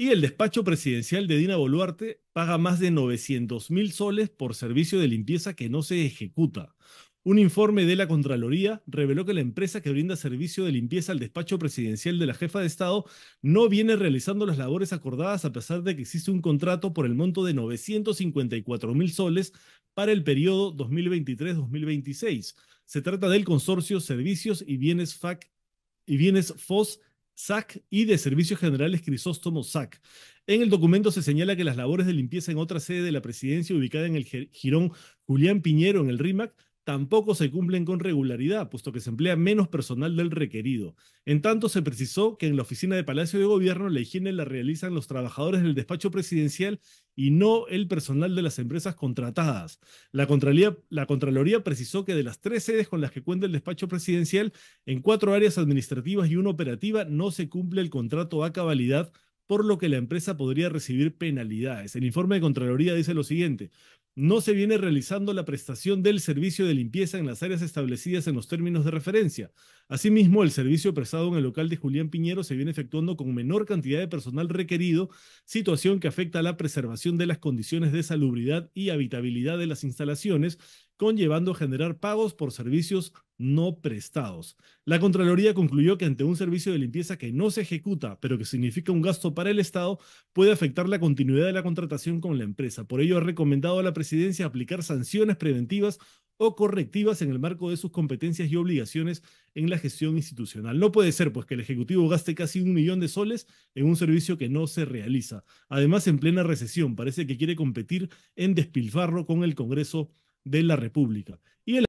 Y el despacho presidencial de Dina Boluarte paga más de 900 mil soles por servicio de limpieza que no se ejecuta. Un informe de la Contraloría reveló que la empresa que brinda servicio de limpieza al despacho presidencial de la jefa de Estado no viene realizando las labores acordadas a pesar de que existe un contrato por el monto de 954 mil soles para el periodo 2023-2026. Se trata del consorcio Servicios y Bienes FAC y Bienes FOS SAC y de Servicios Generales Crisóstomo SAC. En el documento se señala que las labores de limpieza en otra sede de la presidencia ubicada en el Girón Julián Piñero, en el RIMAC, tampoco se cumplen con regularidad, puesto que se emplea menos personal del requerido. En tanto, se precisó que en la oficina de Palacio de Gobierno la higiene la realizan los trabajadores del despacho presidencial y no el personal de las empresas contratadas. La Contraloría, la Contraloría precisó que de las tres sedes con las que cuenta el despacho presidencial, en cuatro áreas administrativas y una operativa no se cumple el contrato a cabalidad por lo que la empresa podría recibir penalidades. El informe de Contraloría dice lo siguiente, no se viene realizando la prestación del servicio de limpieza en las áreas establecidas en los términos de referencia. Asimismo, el servicio prestado en el local de Julián Piñero se viene efectuando con menor cantidad de personal requerido, situación que afecta a la preservación de las condiciones de salubridad y habitabilidad de las instalaciones, conllevando a generar pagos por servicios no prestados. La Contraloría concluyó que ante un servicio de limpieza que no se ejecuta, pero que significa un gasto para el Estado, puede afectar la continuidad de la contratación con la empresa. Por ello, ha recomendado a la Presidencia aplicar sanciones preventivas o correctivas en el marco de sus competencias y obligaciones en la gestión institucional. No puede ser, pues, que el Ejecutivo gaste casi un millón de soles en un servicio que no se realiza. Además, en plena recesión, parece que quiere competir en despilfarro con el Congreso de la República. Y el